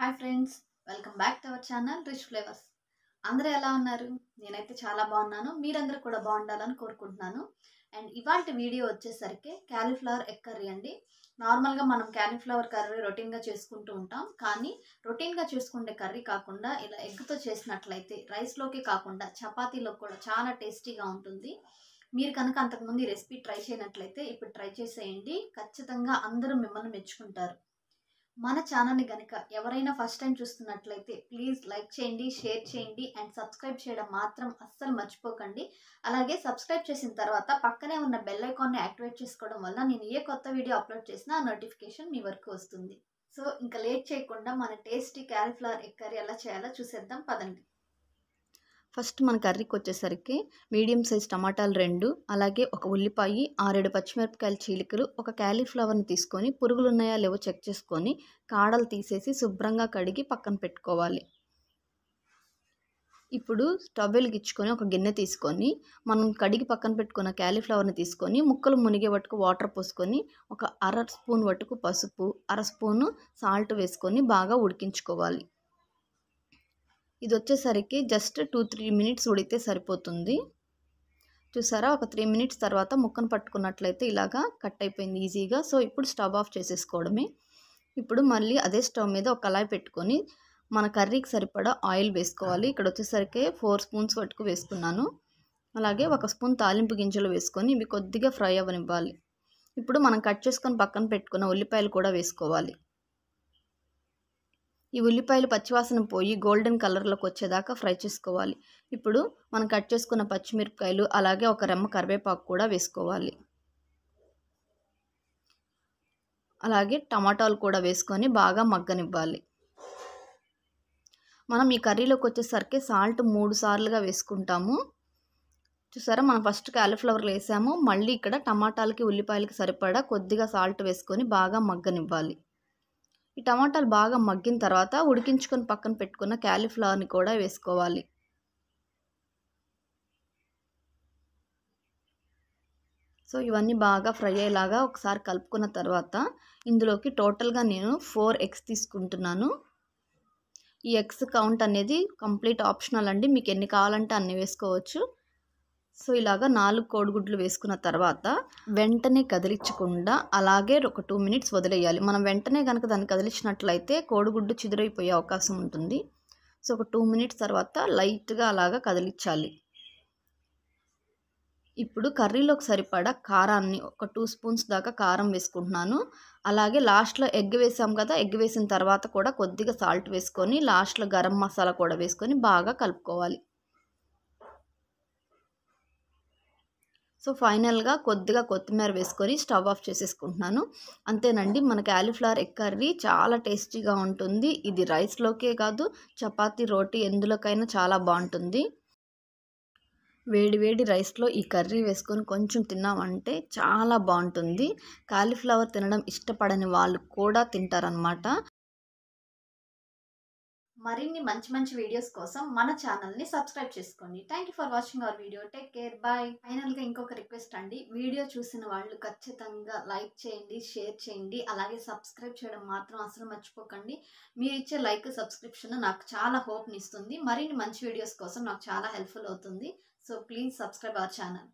hi friends welcome back to our channel Rich Flavours అందరూ ఎలా ఉన్నారు నేనైతే చాలా బాగున్నాను మీరందరూ కూడా బాగుండాలని కోరుకుంటున్నాను అండ్ ఇవాళ వీడియో వచ్చేసరికి క్యాలీఫ్లవర్ ఎగ్ కర్రీ అండి నార్మల్గా మనం క్యాలీఫ్లవర్ కర్రీ రొటీన్గా చేసుకుంటూ ఉంటాం కానీ రొటీన్గా చేసుకునే కర్రీ కాకుండా ఇలా ఎగ్తో చేసినట్లయితే రైస్లోకి కాకుండా చపాతీలో కూడా చాలా టేస్టీగా ఉంటుంది మీరు కనుక అంతకుముందు ఈ రెసిపీ ట్రై చేయనట్లయితే ఇప్పుడు ట్రై చేసేయండి ఖచ్చితంగా అందరూ మిమ్మల్ని మెచ్చుకుంటారు మన ఛానల్ని కనుక ఎవరైనా ఫస్ట్ టైం చూస్తున్నట్లయితే ప్లీజ్ లైక్ చేయండి షేర్ చేయండి అండ్ సబ్స్క్రైబ్ చేయడం మాత్రం అస్సలు మర్చిపోకండి అలాగే సబ్స్క్రైబ్ చేసిన తర్వాత పక్కనే ఉన్న బెల్ ఐకాన్ని యాక్టివేట్ చేసుకోవడం వల్ల నేను ఏ కొత్త వీడియో అప్లోడ్ చేసినా ఆ నోటిఫికేషన్ మీ వరకు వస్తుంది సో ఇంకా లేట్ చేయకుండా మన టేస్టీ క్యారీఫ్లవర్ ఎక్కరీ ఎలా చేయాలో చూసేద్దాం పదండి ఫస్ట్ మన కర్రీకి వచ్చేసరికి మీడియం సైజ్ టమాటాలు రెండు అలాగే ఒక ఉల్లిపాయి ఆరేడు పచ్చిమిరపకాయల చీలికలు ఒక క్యాలీఫ్లవర్ని తీసుకొని పురుగులు ఉన్నాయా లేవో చెక్ చేసుకొని కాడలు తీసేసి శుభ్రంగా కడిగి పక్కన పెట్టుకోవాలి ఇప్పుడు స్టవ్ వెలిగించుకొని ఒక గిన్నె తీసుకొని మనం కడిగి పక్కన పెట్టుకున్న క్యాలీఫ్లవర్ని తీసుకొని ముక్కలు మునిగే వట్టుకు వాటర్ పోసుకొని ఒక అర స్పూన్ వట్టుకు పసుపు అర స్పూను సాల్ట్ వేసుకొని బాగా ఉడికించుకోవాలి ఇది వచ్చేసరికి జస్ట్ టూ త్రీ మినిట్స్ ఉడితే సరిపోతుంది చూసారా ఒక త్రీ మినిట్స్ తర్వాత ముక్కను పట్టుకున్నట్లయితే ఇలాగా కట్ అయిపోయింది ఈజీగా సో ఇప్పుడు స్టవ్ ఆఫ్ చేసేసుకోవడమే ఇప్పుడు మళ్ళీ అదే స్టవ్ మీద ఒక కళాయి పెట్టుకొని మన కర్రీకి సరిపడా ఆయిల్ వేసుకోవాలి ఇక్కడ వచ్చేసరికి ఫోర్ స్పూన్స్ పట్టుకు వేసుకున్నాను అలాగే ఒక స్పూన్ తాలింపు గింజలు వేసుకొని ఇవి కొద్దిగా ఫ్రై అవ్వనివ్వాలి ఇప్పుడు మనం కట్ చేసుకొని పక్కన పెట్టుకున్న ఉల్లిపాయలు కూడా వేసుకోవాలి ఈ ఉల్లిపాయలు పచ్చివాసన పోయి గోల్డెన్ కలర్లోకి వచ్చేదాకా ఫ్రై చేసుకోవాలి ఇప్పుడు మనం కట్ చేసుకున్న పచ్చిమిరపకాయలు అలాగే ఒక రెమ్మ కరివేపాకు కూడా వేసుకోవాలి అలాగే టమాటాలు కూడా వేసుకొని బాగా మగ్గనివ్వాలి మనం ఈ కర్రీలోకి వచ్చేసరికి సాల్ట్ మూడు సార్లుగా వేసుకుంటాము చూసారా మనం ఫస్ట్ క్యాలీఫ్లవర్లు వేసాము మళ్ళీ ఇక్కడ టమాటాలకి ఉల్లిపాయలకి సరిపడా కొద్దిగా సాల్ట్ వేసుకొని బాగా మగ్గనివ్వాలి ఈ టమాటాలు బాగా మగ్గిన తర్వాత ఉడికించుకొని పక్కన పెట్టుకున్న క్యాలీఫ్లవర్ని కూడా వేసుకోవాలి సో ఇవన్నీ బాగా ఫ్రై అయ్యేలాగా ఒకసారి కలుపుకున్న తర్వాత ఇందులోకి టోటల్గా నేను ఫోర్ ఎగ్స్ తీసుకుంటున్నాను ఈ ఎగ్స్ కౌంట్ అనేది కంప్లీట్ ఆప్షనల్ అండి మీకు ఎన్ని కావాలంటే అన్ని వేసుకోవచ్చు సో ఇలాగ నాలుగు కోడిగుడ్లు వేసుకున్న తర్వాత వెంటనే కదిలించకుండా అలాగే ఒక టూ మినిట్స్ వదిలేయాలి మనం వెంటనే కనుక దాన్ని కదిలించినట్లయితే కోడిగుడ్డు చిదిరైపోయే అవకాశం ఉంటుంది సో ఒక టూ మినిట్స్ తర్వాత లైట్గా అలాగ కదిలించాలి ఇప్పుడు కర్రీలోకి సరిపడా కారాన్ని ఒక టూ స్పూన్స్ దాకా కారం వేసుకుంటున్నాను అలాగే లాస్ట్లో ఎగ్ వేసాం కదా ఎగ్ వేసిన తర్వాత కూడా కొద్దిగా సాల్ట్ వేసుకొని లాస్ట్లో గరం మసాలా కూడా వేసుకొని బాగా కలుపుకోవాలి సో ఫైనల్గా కొద్దిగా కొత్తిమీర వేసుకొని స్టవ్ ఆఫ్ చేసేసుకుంటున్నాను అంతేనండి మన క్యాలీఫ్లవర్ ఎగ్ కర్రీ చాలా టేస్టీగా ఉంటుంది ఇది రైస్లోకే కాదు చపాతి రోటీ ఎందులోకైనా చాలా బాగుంటుంది వేడి వేడి రైస్లో ఈ కర్రీ వేసుకొని కొంచెం తిన్నామంటే చాలా బాగుంటుంది కాలీఫ్లవర్ తినడం ఇష్టపడని వాళ్ళు కూడా తింటారనమాట మరిన్ని మంచి మంచి వీడియోస్ కోసం మన ఛానల్ని సబ్స్క్రైబ్ చేసుకోండి thank you for watching our video take care bye ఫైనల్గా ఇంకొక రిక్వెస్ట్ అండి వీడియో చూసిన వాళ్ళు ఖచ్చితంగా లైక్ చేయండి షేర్ చేయండి అలాగే సబ్స్క్రైబ్ చేయడం మాత్రం అసలు మర్చిపోకండి మీరు ఇచ్చే లైక్ సబ్స్క్రిప్షన్ నాకు చాలా హోప్ని ఇస్తుంది మరిన్ని మంచి వీడియోస్ కోసం నాకు చాలా హెల్ప్ఫుల్ అవుతుంది so please subscribe our channel